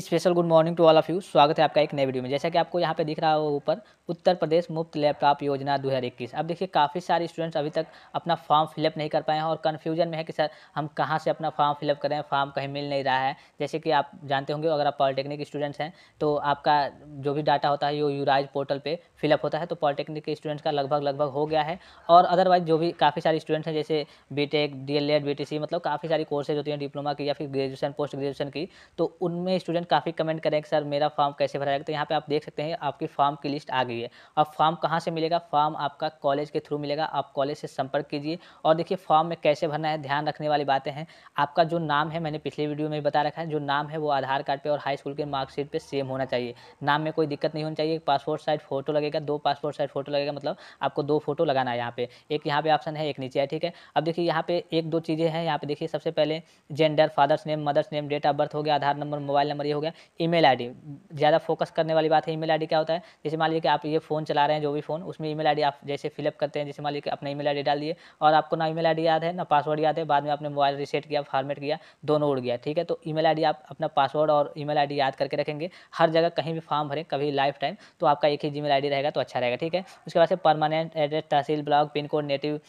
special good morning to all of you स्वागत है आपका एक नए वीडियो में जैसा कि आपको यहाँ पे दिख रहा हो ऊपर उत्तर प्रदेश मुफ्त लैपटॉप योजना 2021 अब देखिए काफ़ी सारे स्टूडेंट्स अभी तक अपना फॉर्म फिलअप नहीं कर पाए हैं और कन्फ्यूजन में है कि सर हम कहाँ से अपना फॉर्म फिलअप करें फॉर्म कहीं मिल नहीं रहा है जैसे कि आप जानते होंगे अगर आप पॉलिटेक्निक स्टूडेंट्स हैं तो आपका जो भी डाटा होता है वो यूराइज पोर्टल पर फिलअप होता है तो पॉलिटेक्निक के स्टूडेंट्स का लगभग लगभग हो गया है और अदरवाइज जो भी काफ़ी सारे स्टूडेंट्स हैं जैसे B tech D L ed B T C मतलब काफ़ी सारी कोर्सेज होती हैं डिप्लोमा की या फिर ग्रेजुएशन पोस्ट ग्रेजुएशन की तो उनमें स्टूडेंट स्टूडेंट काफ़ी कमेंट करें कि सर मेरा फॉर्म कैसे भरा जाएगा तो यहाँ पे आप देख सकते हैं आपकी फॉर्म की लिस्ट आ गई है अब फॉर्म कहाँ से मिलेगा फॉर्म आपका कॉलेज के थ्रू मिलेगा आप कॉलेज से संपर्क कीजिए और देखिए फॉर्म में कैसे भरना है ध्यान रखने वाली बातें हैं आपका जो नाम है मैंने पिछले वीडियो में बता रखा है जो नाम है वो आधार कार्ड पर और हाई स्कूल के मार्कशीट पर सेम होना चाहिए नाम में कोई दिक्कत नहीं होनी चाहिए पासपोर्ट साइज फोटो लगेगा दो पासपोर्ट साइज फोटो लगेगा मतलब आपको दो फोटो लगाना है यहाँ पे एक यहाँ पे ऑप्शन है एक नीचे है ठीक है अब देखिए यहाँ पे एक दो चीज़ें हैं यहाँ पे देखिए सबसे पहले gender father's name mother's name date of birth हो गया आधार नंबर मोबाइल नंबर ये हो गया ईमेल आईडी ज़्यादा फोकस करने वाली बात है ईमेल आईडी क्या होता है जैसे मान लीजिए कि आप ये फ़ोन चला रहे हैं जो भी फ़ोन उसमें ईमेल आईडी आप जैसे फिलअप करते हैं जैसे मान लीजिए अपना ईमेल आईडी डाल दिए और आपको ना ईमेल आईडी याद है ना पासवर्ड याद है बाद में आपने मोबाइल रिसेट किया फॉर्मेट किया दोनों उड़ गया ठीक है तो ई मेल आप अपना पासवर्ड और ईमेल मेल याद करके रखेंगे हर जगह कहीं भी फॉर्म भरें कभी लाइफ टाइम तो आपका एक ही जी मेल रहेगा तो अच्छा रहेगा ठीक है उसके बाद से permanent address tehsil block pin code native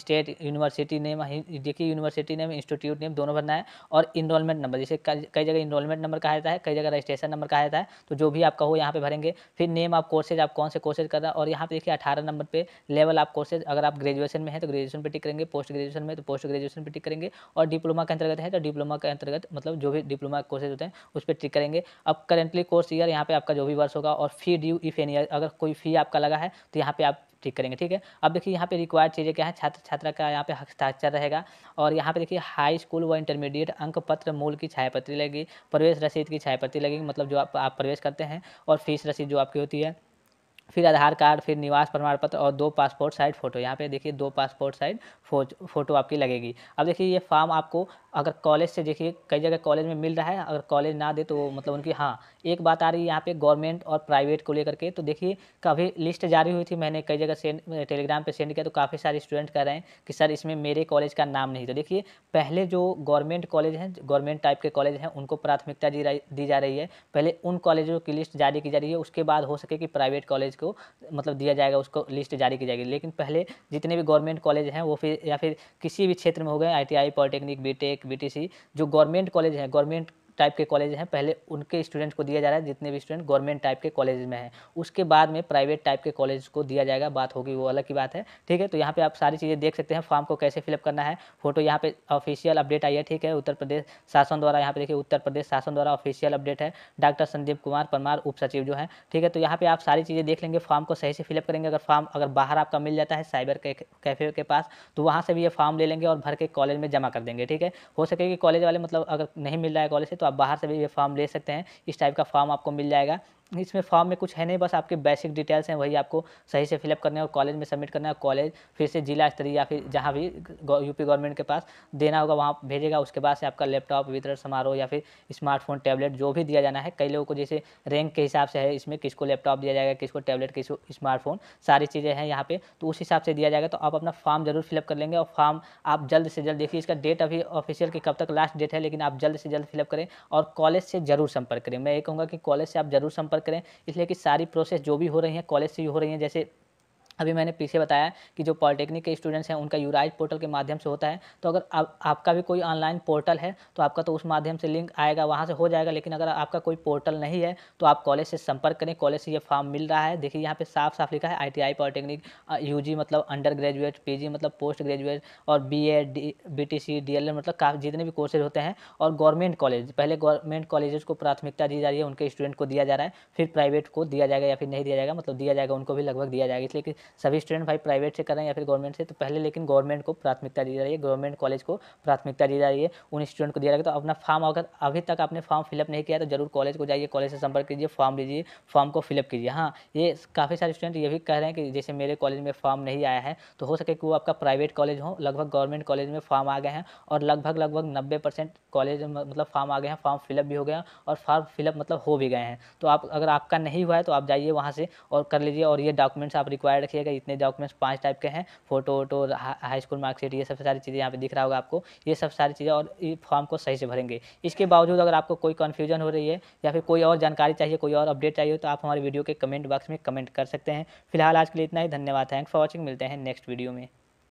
state university name देखिए यूनिवर्सिटी नेम इंस्टीट्यूट नेम दोनों भरना है और इनरोलमेंट नंबर जैसे कई जगह इनरोलमेंट नंबर का कहा जाता है कई जगह रजिस्ट्रेशन नंबर कहा जाता है तो जो भी आपका हो यहाँ पे भरेंगे फिर नेम ऑफ कोर्सेज आप कौन से कोर्सेज कर रहे हैं और यहाँ पे देखिए अठारह नंबर पे लेवल ऑफ कोर्सेज अगर आप ग्रेजुएशन में है तो ग्रेजुएशन पर टिक करेंगे पोस्ट ग्रेजुएशन में तो पोस्ट ग्रेजुएशन पर टिक करेंगे और डिप्लोमा के अंतर्गत है तो डिप्लोमा के अंतर्गत मतलब जो भी डिप्लोमा कोर्सेज होते हैं उस पर टिक करेंगे अब करेंटली कोर्स ईयर यहाँ पे आपका जो भी वर्ष होगा और fee due if an year अगर कोई फी आपका लगा है तो यहाँ पे आप ठीक करेंगे ठीक है अब देखिए यहाँ पे रिक्वायर्ड चीज़ें क्या है छात्र छात्रा का यहाँ पे हस्ताक्षर रहेगा और यहाँ पे देखिए हाई स्कूल व इंटरमीडिएट अंक पत्र मूल की छायापत्री लगेगी प्रवेश रसीद की छायापत्री लगेगी मतलब जो आप, आप प्रवेश करते हैं और फीस रसीद जो आपकी होती है फिर आधार कार्ड फिर निवास प्रमाण पत्र और दो पासपोर्ट साइज फ़ोटो यहाँ पे देखिए दो पासपोर्ट साइज फोटो आपकी लगेगी अब देखिए ये फॉर्म आपको अगर कॉलेज से देखिए कई जगह कॉलेज में मिल रहा है अगर कॉलेज ना दे तो मतलब उनकी हाँ एक बात आ रही है यहाँ पे गवर्नमेंट और प्राइवेट को लेकर के तो देखिए कभी लिस्ट जारी हुई थी मैंने कई जगह सेंड टेलीग्राम पे सेंड किया तो काफ़ी सारे स्टूडेंट कह रहे हैं कि सर इसमें मेरे कॉलेज का नाम नहीं तो देखिए पहले जो गवर्नमेंट कॉलेज हैं गवर्नमेंट टाइप के कॉलेज हैं उनको प्राथमिकता दी जा रही है पहले उन कॉलेजों की लिस्ट जारी की जा रही है उसके बाद हो सके कि प्राइवेट कॉलेज को मतलब दिया जाएगा उसको लिस्ट जारी की जाएगी लेकिन पहले जितने भी गवर्नमेंट कॉलेज हैं वो फिर या फिर किसी भी क्षेत्र में हो गए आई टी पॉलिटेक्निक बी एक बी जो गवर्नमेंट कॉलेज हैं गवर्नमेंट टाइप के कॉलेज हैं पहले उनके स्टूडेंट्स को दिया जा रहा है जितने भी स्टूडेंट गवर्नमेंट टाइप के कॉलेज में हैं उसके बाद में प्राइवेट टाइप के कॉलेज को दिया जाएगा बात होगी वो अलग की बात है ठीक है तो यहाँ पर आप सारी चीज़ें देख सकते हैं फॉर्म को कैसे फिलअप करना है फोटो यहाँ पे ऑफिशियल अपडेट आई है ठीक है उत्तर प्रदेश शासन द्वारा यहाँ पे देखिए उत्तर प्रदेश शासन द्वारा ऑफिशियल अपडेट है डॉक्टर संदीप कुमार परमार उप सचिव जो है ठीक है तो यहाँ पे आप सारी चीज़ें देख लेंगे फॉर्म को सही से फिलअप करेंगे अगर फॉर्म अगर बाहर आपका मिल जाता है साइबर कैफे के पास तो वहाँ से भी ये फॉर्म ले लेंगे और भर के कॉलेज में जमा कर देंगे ठीक है हो सके कि कॉलेज वाले मतलब अगर नहीं मिल रहा है कॉलेज से तो आप बाहर से भी ये फॉर्म ले सकते हैं इस टाइप का फॉर्म आपको मिल जाएगा इसमें फॉर्म में कुछ है नहीं बस आपके बेसिक डिटेल्स हैं वही आपको सही से फिलअप करने और कॉलेज में सबमिट करना है कॉलेज फिर से जिला स्तरीय या फिर जहाँ भी यूपी गवर्नमेंट के पास देना होगा वहाँ भेजेगा उसके बाद से आपका लैपटॉप वितरण समारोह या फिर स्मार्टफोन टैबलेट जो भी दिया जाना है कई लोगों को जैसे रैंक के हिसाब से है इसमें किसको लैपटॉप दिया जाएगा किसको टैबलेट किसको स्मार्टफोन सारी चीज़ें हैं यहाँ पर तो उस हिसाब से दिया जाएगा तो आप अपना फॉर्म जरूर फिलअप कर लेंगे और फॉर्म आप जल्द से जल्द देखिए इसका डेट अभी ऑफिशियल की कब तक लास्ट डेट है लेकिन आप जल्द से जल्द फिलअप करें और कॉलेज से जरूर संपर्क करें मैं ये कहूँगा कि कॉलेज से आप जरूर संपर्क करें इसलिए कि सारी प्रोसेस जो भी हो रही हैं कॉलेज से ही हो रही हैं जैसे अभी मैंने पीछे बताया कि जो पॉलिटेक्निक के स्टूडेंट्स हैं उनका यूराइज पोर्टल के माध्यम से होता है तो अगर आप, आपका भी कोई ऑनलाइन पोर्टल है तो आपका तो उस माध्यम से लिंक आएगा वहाँ से हो जाएगा लेकिन अगर आपका कोई पोर्टल नहीं है तो आप कॉलेज से संपर्क करें कॉलेज से ये फॉर्म मिल रहा है देखिए यहाँ पे साफ साफ लिखा है I T I polytechnic U मतलब अंडर ग्रेजुएट पी मतलब पोस्ट ग्रेजुएट और B A D B T C D L मतलब जितने भी कोर्सेज होते हैं और गवर्नमेंट कॉलेज पहले गवर्नमेंट कॉलेज को प्राथमिकता दी जा रही है उनके स्टूडेंट को दिया जा रहा है फिर प्राइवेट को दिया जाएगा या फिर नहीं दिया जाएगा मतलब दिया जाएगा उनको भी लगभग दिया जाएगा इसलिए सभी स्टूडेंट भाई प्राइवेट से करें या फिर गवर्नमेंट से तो पहले लेकिन गवर्नमेंट को प्राथमिकता दी जा रही है गवर्नमेंट कॉलेज को प्राथमिकता दी जा रही है उन स्टूडेंट को दिया जाएगा तो अपना फॉर्म अगर अभी तक आपने फॉर्म फिलअप नहीं किया तो जरूर कॉलेज को जाइए कॉलेज से संपर्क कीजिए फॉर्म लीजिए फॉर्म को फिलअप कीजिए हाँ ये काफ़ी सारे स्टूडेंट ये भी कह रहे हैं कि जैसे मेरे कॉलेज में फॉर्म नहीं आया है तो हो सके कि वो आपका प्राइवेट कॉलेज हो लगभग गवर्नमेंट कॉलेज में फॉर्म आ गए हैं और लगभग लगभग नब्बे परसेंट कॉलेज मतलब फॉर्म आ गए हैं फॉर्म फिलअप भी हो गया और फॉर्म फिलअप मतलब हो भी गए हैं तो आप अगर आपका नहीं हुआ है तो आप जाइए वहाँ से और कर लीजिए और ये डॉक्यूमेंट्स आप रिक्वायर्ड रखिए कीजिएगा इतने डॉक्यूमेंट्स पाँच टाइप के हैं फोटो वोटो हाई स्कूल मार्कशीट ये सब सारी चीज़ें यहाँ पे दिख रहा होगा आपको ये सब सारी चीज़ें और फॉर्म को सही से भरेंगे इसके बावजूद अगर आपको कोई कन्फ्यूजन हो रही है या फिर कोई और जानकारी चाहिए कोई और अपडेट चाहिए तो आप हमारे वीडियो के कमेंट बॉक्स में कमेंट कर सकते हैं फिलहाल आज के लिए इतना ही धन्यवाद थैंक्स फॉर वॉचिंग मिलते हैं नेक्स्ट वीडियो में